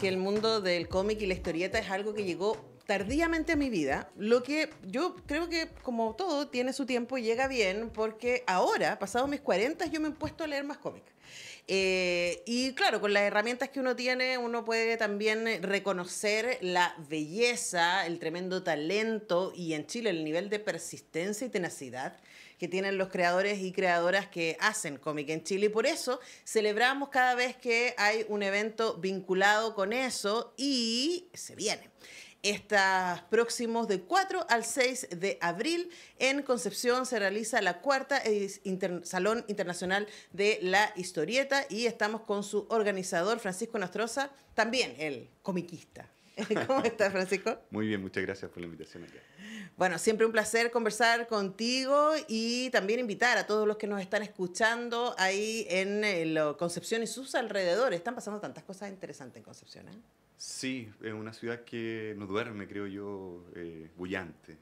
que el mundo del cómic y la historieta es algo que llegó tardíamente a mi vida, lo que yo creo que como todo tiene su tiempo y llega bien, porque ahora, pasado mis 40, yo me he puesto a leer más cómics. Eh, y claro, con las herramientas que uno tiene, uno puede también reconocer la belleza, el tremendo talento y en Chile el nivel de persistencia y tenacidad que tienen los creadores y creadoras que hacen cómic en Chile. Y por eso celebramos cada vez que hay un evento vinculado con eso y se viene Estas próximos de 4 al 6 de abril en Concepción se realiza la cuarta Salón Internacional de la Historieta y estamos con su organizador Francisco Nostroza, también el comiquista. ¿Cómo estás, Francisco? Muy bien, muchas gracias por la invitación Bueno, siempre un placer conversar contigo y también invitar a todos los que nos están escuchando ahí en eh, Concepción y sus alrededores. Están pasando tantas cosas interesantes en Concepción, ¿eh? Sí, es una ciudad que no duerme, creo yo, eh, bullante.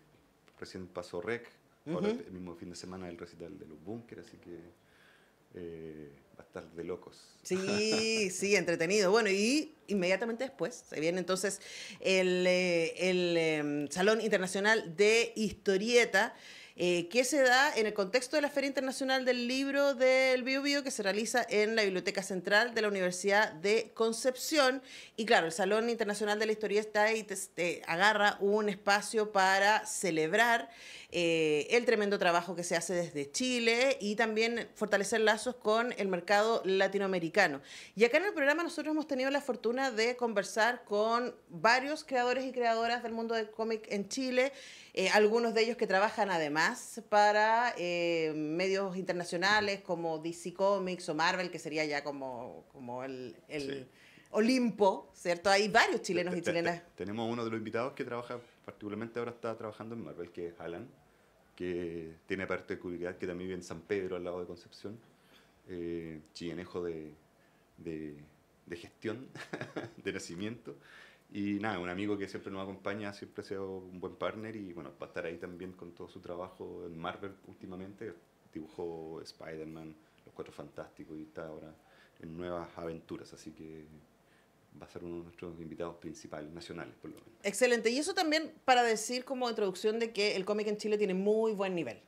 Recién pasó REC, el mismo fin de semana el recital de los búnkeres, así que eh, va a estar de locos. Sí, sí, entretenido. Bueno, y inmediatamente después se viene entonces el, eh, em, Salón Internacional de Historieta. Eh, que se da en el contexto de la Feria Internacional del Libro del Bio, que se realiza en la Biblioteca Central de la Universidad de Concepción. Y claro, el Salón Internacional de la Historia está y agarra un espacio para celebrar eh, el tremendo trabajo que se hace desde Chile y también fortalecer lazos con el mercado latinoamericano. Y acá en el programa nosotros hemos tenido la fortuna de conversar con varios creadores y creadoras del mundo del cómic en Chile, eh, algunos de ellos que trabajan además para eh, medios internacionales como DC Comics o Marvel, que sería ya como, como el... Olimpo, ¿cierto? Hay varios chilenos y chilenas. tenemos uno de los invitados que trabaja, particularmente ahora está trabajando en Marvel, que es Alan que tiene particularidad que también vive en San Pedro, al lado de Concepción, eh, de, de gestión, de nacimiento. Y nada, un amigo que siempre nos acompaña, siempre ha sido un buen partner y bueno, va a estar ahí también con todo su trabajo en Marvel últimamente. Dibujó Spider-Man, Los Cuatro Fantásticos y está ahora en nuevas aventuras, así que va a ser uno de nuestros invitados principales, nacionales por lo menos. Excelente, y eso también para decir como introducción de que el cómic en Chile tiene muy buen nivel.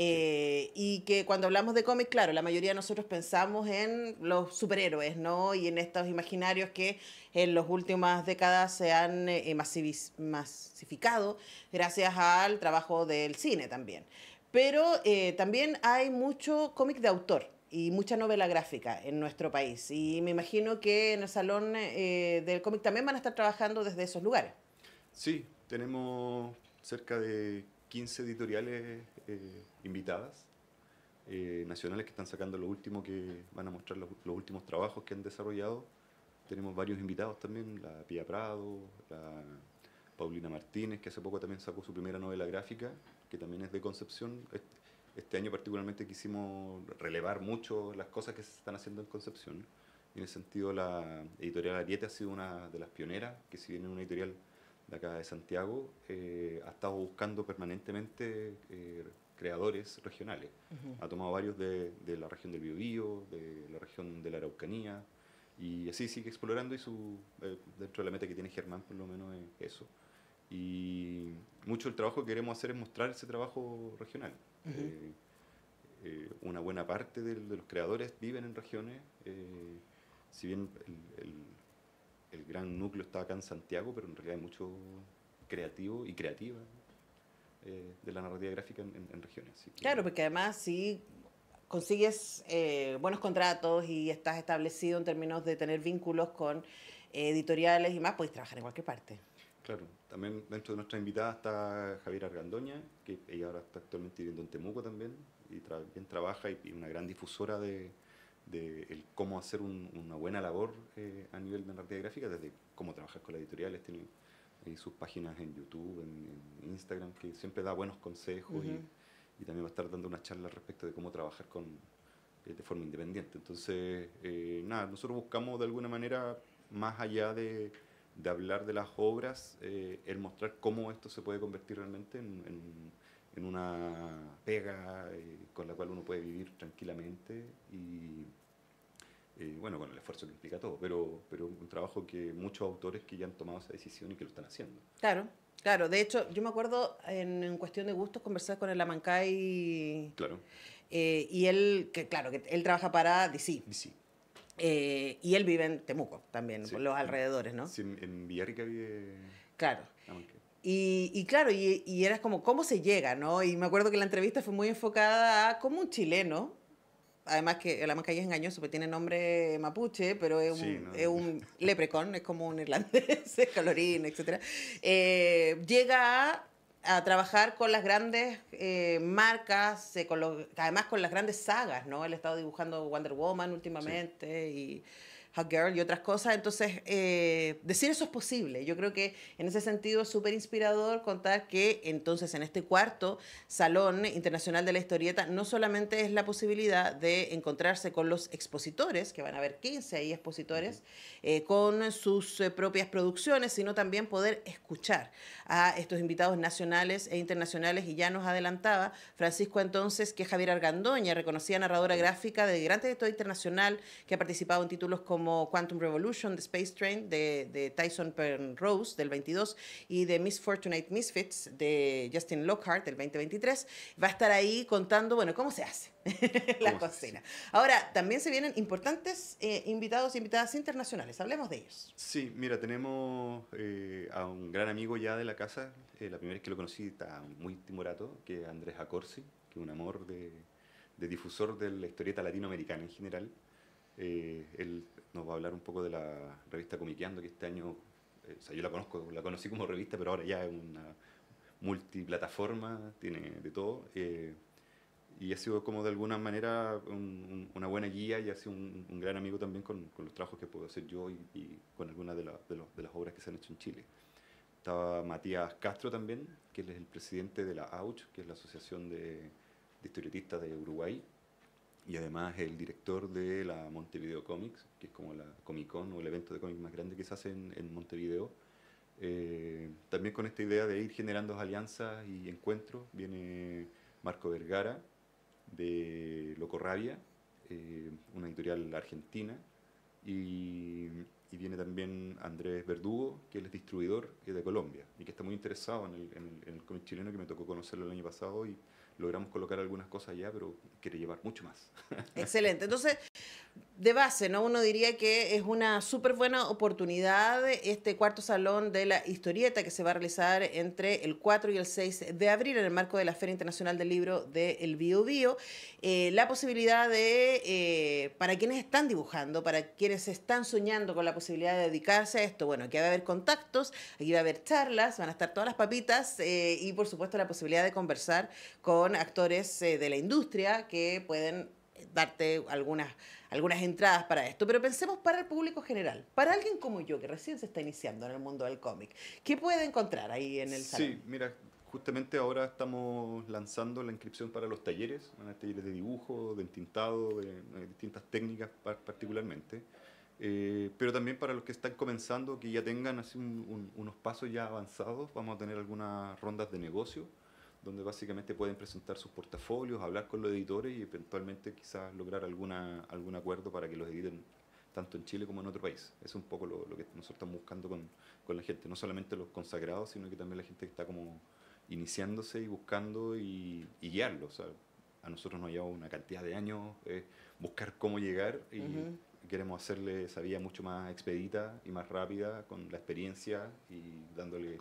Eh, y que cuando hablamos de cómic, claro, la mayoría de nosotros pensamos en los superhéroes, ¿no? Y en estos imaginarios que en las últimas décadas se han eh, masificado gracias al trabajo del cine también. Pero eh, también hay mucho cómic de autor y mucha novela gráfica en nuestro país. Y me imagino que en el Salón eh, del Cómic también van a estar trabajando desde esos lugares. Sí, tenemos cerca de 15 editoriales eh, invitadas, eh, nacionales que están sacando lo último, que van a mostrar los, últimos trabajos que han desarrollado. Tenemos varios invitados también, la Pia Prado, la Paulina Martínez, que hace poco también sacó su primera novela gráfica, que también es de Concepción. Este año particularmente quisimos relevar mucho las cosas que se están haciendo en Concepción. en ese sentido la editorial Ariete ha sido una de las pioneras, que si bien es una editorial de acá de Santiago, eh, ha estado buscando permanentemente eh, creadores regionales. Ha tomado varios de, la región del Biobío, de la región de la Araucanía, y así sigue explorando y su, eh, dentro de la meta que tiene Germán por lo menos es eso. Y mucho el trabajo que queremos hacer es mostrar ese trabajo regional. Eh, eh, una buena parte de, los creadores viven en regiones, eh, si bien el, gran núcleo está acá en Santiago, pero en realidad hay mucho creativo y creativa de la narrativa gráfica en, regiones. claro, porque además si consigues buenos contratos y estás establecido en términos de tener vínculos con editoriales y más, puedes trabajar en cualquier parte. Claro, también dentro de nuestra invitada está Javier Argandoña, que ella ahora está actualmente viviendo en Temuco también, y también trabaja y, es una gran difusora de, cómo hacer una buena labor eh, a nivel de narrativa gráfica, desde cómo trabajar con las editoriales, tiene eh, sus páginas en YouTube, en, Instagram, que siempre da buenos consejos y, también va a estar dando una charla respecto de cómo trabajar con eh, de forma independiente. Entonces, nada, nosotros buscamos de alguna manera más allá de de hablar de las obras, eh, el mostrar cómo esto se puede convertir realmente en, en, una pega eh, con la cual uno puede vivir tranquilamente y eh, bueno, con el esfuerzo que implica todo, pero, pero un trabajo que muchos autores que ya han tomado esa decisión y que lo están haciendo. Claro, claro. De hecho, yo me acuerdo en, cuestión de gustos conversar con el Amancay. Claro. y él, que claro, que él trabaja para DC. DC. Eh, y él vive en Temuco también, por los alrededores, ¿no? Sí, en Villarrica vive... Claro. Y, y, claro, y, y eras como, ¿cómo se llega? ¿no? Y me acuerdo que la entrevista fue muy enfocada a cómo un chileno, además que la calle es engañoso, porque tiene nombre mapuche, pero es un, leprecón es leprecon, es como un irlandés, es colorín, etc. Eh, llega a a trabajar con las grandes eh, marcas, eh, además con las grandes sagas, ¿no? Él ha estado dibujando Wonder Woman últimamente y Girl y otras cosas. Entonces, eh, decir eso es posible. Yo creo que en ese sentido es súper inspirador contar que entonces en este cuarto Salón Internacional de la Historieta no solamente es la posibilidad de encontrarse con los expositores, que van a haber 15 ahí expositores, eh, con sus eh, propias producciones, sino también poder escuchar a estos invitados nacionales e internacionales. Y ya nos adelantaba Francisco entonces que Javier Argandoña, reconocida narradora gráfica de gran trayectoria internacional, que ha participado en títulos como Quantum Revolution de Space Train de, Tyson Rose del 22 y de Misfortunate Misfits de Justin Lockhart del 2023. Va a estar ahí contando, bueno, cómo se hace la cocina. Ahora, también se vienen importantes eh, invitados e invitadas internacionales. Hablemos de ellos. Sí, mira, tenemos eh, a un gran amigo ya de la casa. Eh, la primera vez que lo conocí está muy timorato, que es Andrés Acorsi, que es un amor de, de difusor de la historieta latinoamericana en general. Eh, él nos va a hablar un poco de la revista Comiqueando, que este año, eh, yo la conozco, la conocí como revista, pero ahora ya es una multiplataforma, tiene de todo. Eh, y ha sido como de alguna manera una buena guía y ha sido un, gran amigo también con, los trabajos que puedo hacer yo y, con algunas de, las obras que se han hecho en Chile. Estaba Matías Castro también, que él es el presidente de la AUCH, que es la Asociación de, de de Uruguay, y además el director de la Montevideo Comics, que es como la Comic Con o el evento de cómics más grande que se hace en, Montevideo. Eh, también con esta idea de ir generando alianzas y encuentros viene Marco Vergara de Locorrabia, eh, una editorial argentina, y, viene también Andrés Verdugo, que es distribuidor de Colombia y que está muy interesado en el, en cómic chileno, que me tocó conocerlo el año pasado y logramos colocar algunas cosas ya, pero quiere llevar mucho más. Excelente. Entonces, de base, ¿no? Uno diría que es una súper buena oportunidad este cuarto salón de la historieta que se va a realizar entre el 4 y el 6 de abril en el marco de la Feria Internacional del Libro de El Bio Bio. Eh, la posibilidad de, eh, para quienes están dibujando, para quienes están soñando con la posibilidad de dedicarse a esto, bueno, aquí va a haber contactos, aquí va a haber charlas, van a estar todas las papitas eh, y por supuesto la posibilidad de conversar con actores de la industria que pueden darte algunas, algunas entradas para esto, pero pensemos para el público general, para alguien como yo que recién se está iniciando en el mundo del cómic, ¿qué puede encontrar ahí en el salón? Sí, mira, justamente ahora estamos lanzando la inscripción para los talleres, talleres de dibujo, de entintado, de, eh, distintas técnicas particularmente. Eh, pero también para los que están comenzando, que ya tengan así unos pasos ya avanzados, vamos a tener algunas rondas de negocio, donde básicamente pueden presentar sus portafolios, hablar con los editores y eventualmente quizás lograr alguna, algún acuerdo para que los editen tanto en Chile como en otro país. Es un poco lo, que nosotros estamos buscando con, la gente, no solamente los consagrados, sino que también la gente que está como iniciándose y buscando y, guiarlos. guiarlo. a nosotros nos lleva una cantidad de años eh, buscar cómo llegar y queremos hacerle esa vía mucho más expedita y más rápida con la experiencia y dándole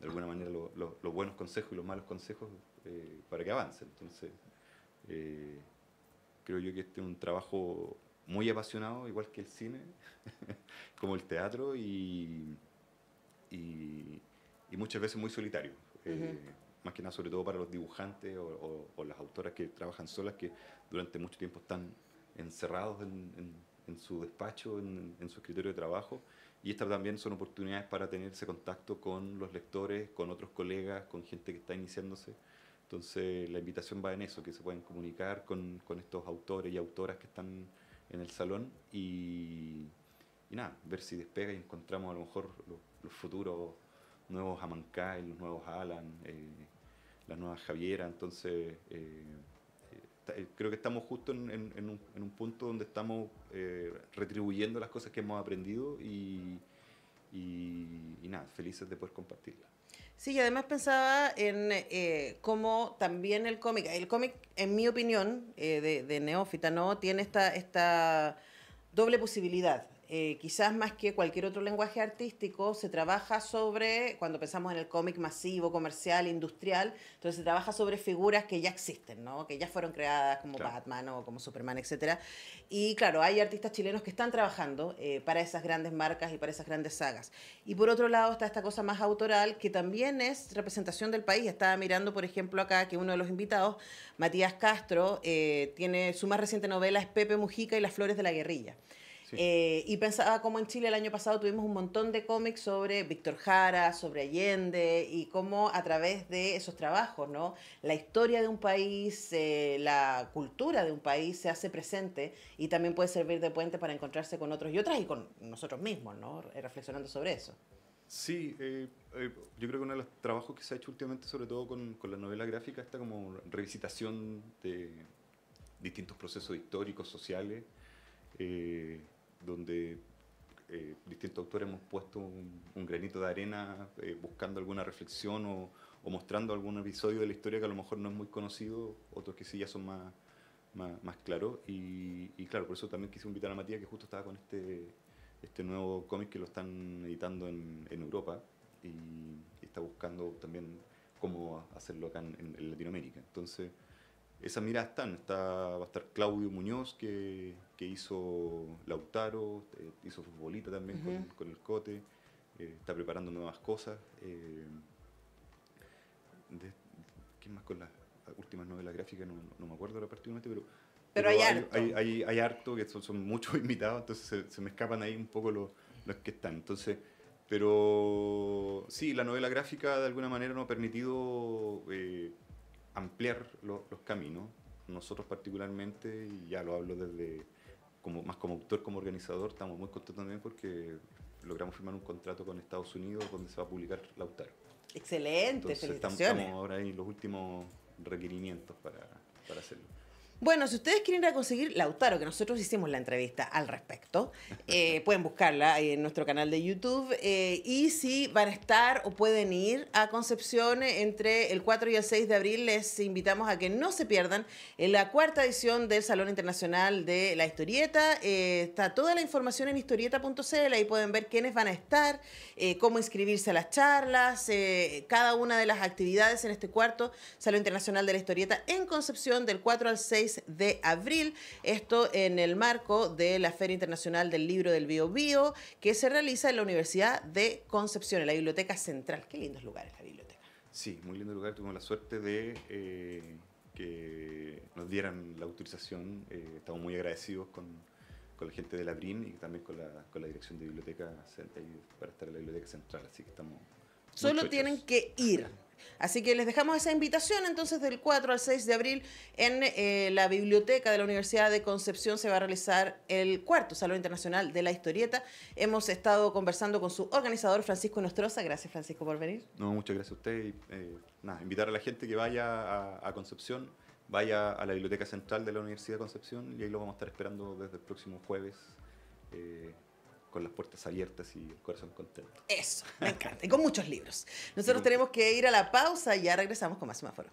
de alguna manera los buenos consejos y los malos consejos eh, para que avance. Entonces, eh, creo yo que este es un trabajo muy apasionado, igual que el cine, como el teatro, y, muchas veces muy solitario. Eh, más que nada, sobre todo para los dibujantes o, las autoras que trabajan solas, que durante mucho tiempo están encerrados en, su despacho, en, su escritorio de trabajo, y estas también son oportunidades para tenerse contacto con los lectores, con otros colegas, con gente que está iniciándose. Entonces la invitación va en eso, que se pueden comunicar con, con estos autores y autoras que están en el salón y, nada, ver si despega y encontramos a lo mejor los, futuros nuevos Amancay, los nuevos Alan, eh, las nuevas Javiera. Entonces... Eh, eh, creo que estamos justo en, un, punto donde estamos eh, retribuyendo las cosas que hemos aprendido y, nada, felices de poder compartirlas. Sí, y además pensaba en eh, cómo también el cómic, el cómic, en mi opinión, eh, de, de, neófita, ¿no? Tiene esta, esta doble posibilidad eh, quizás más que cualquier otro lenguaje artístico, se trabaja sobre, cuando pensamos en el cómic masivo, comercial, industrial, entonces se trabaja sobre figuras que ya existen, que ya fueron creadas como Batman o como Superman, etc. Y claro, hay artistas chilenos que están trabajando eh, para esas grandes marcas y para esas grandes sagas. Y por otro lado está esta cosa más autoral, que también es representación del país. Estaba mirando, por ejemplo, acá que uno de los invitados, Matías Castro, eh, tiene su más reciente novela es Pepe Mujica y las flores de la guerrilla. Eh, y pensaba como en Chile el año pasado tuvimos un montón de cómics sobre Víctor Jara, sobre Allende y cómo a través de esos trabajos, ¿no? La historia de un país, eh, la cultura de un país se hace presente y también puede servir de puente para encontrarse con otros y otras y con nosotros mismos, ¿no? Eh, reflexionando sobre eso. Sí, yo creo que uno de los trabajos que se ha hecho últimamente, sobre todo con, con la novela gráfica, está como revisitación de distintos procesos históricos, sociales. Eh, donde eh, distintos autores hemos puesto un, granito de arena eh, buscando alguna reflexión o, mostrando algún episodio de la historia que a lo mejor no es muy conocido, otros que sí ya son más, más, claros. Y, claro, por eso también quise invitar a Matías, que justo estaba con este, este nuevo cómic que lo están editando en, Europa y, está buscando también cómo hacerlo acá en, en Latinoamérica. Entonces esas miradas están. Está, va a estar Claudio Muñoz, que, hizo Lautaro, eh, hizo futbolita también con, el Cote, eh, está preparando nuevas cosas. Eh, ¿Qué más con las últimas novelas gráficas? No, me acuerdo ahora particularmente, pero... Pero, hay, hay, harto. Hay, harto, que son, muchos invitados, entonces se, me escapan ahí un poco los, los que están. Entonces, pero sí, la novela gráfica de alguna manera nos ha permitido ampliar los caminos. Nosotros particularmente, y ya lo hablo desde como, más como autor, como organizador, estamos muy contentos también porque logramos firmar un contrato con Estados Unidos donde se va a publicar la Lautaro. Excelente, Estamos ahora en los últimos requerimientos para, para hacerlo. Bueno, si ustedes quieren ir a conseguir Lautaro, que nosotros hicimos la entrevista al respecto, eh, pueden buscarla en nuestro canal de YouTube. Eh, y si van a estar o pueden ir a Concepción eh, entre el 4 y el 6 de abril, les invitamos a que no se pierdan en la cuarta edición del Salón Internacional de la Historieta. está toda la información en historieta.cl, ahí pueden ver quiénes van a estar, cómo inscribirse a las charlas, cada una de las actividades en este cuarto Salón Internacional de la Historieta en Concepción del 4 al 6 de abril. Esto en el marco de la Feria Internacional del Libro del Bio Bio, que se realiza en la Universidad de Concepción, en la Biblioteca Central. Qué lindos lugares la biblioteca. Sí, muy lindo lugar. Tuvimos la suerte de eh, que nos dieran la autorización. Eh, estamos muy agradecidos con, con la gente de la BRIN y también con la, con la dirección de biblioteca para estar en la biblioteca central, así que estamos... Solo tienen que ir. Así que les dejamos esa invitación entonces del 4 al 6 de abril en eh, la biblioteca de la Universidad de Concepción se va a realizar el cuarto Salón Internacional de la Historieta. Hemos estado conversando con su organizador Francisco Nostrosa. Gracias Francisco por venir. No, muchas gracias a usted. Eh, invitar a la gente que vaya a, Concepción vaya a la Biblioteca Central de la Universidad de Concepción y ahí lo vamos a estar esperando desde el próximo jueves. Eh, con las puertas abiertas y el corazón contento. Eso, me encanta. Y con muchos libros. Nosotros tenemos que ir a la pausa y ya regresamos con más semáforo.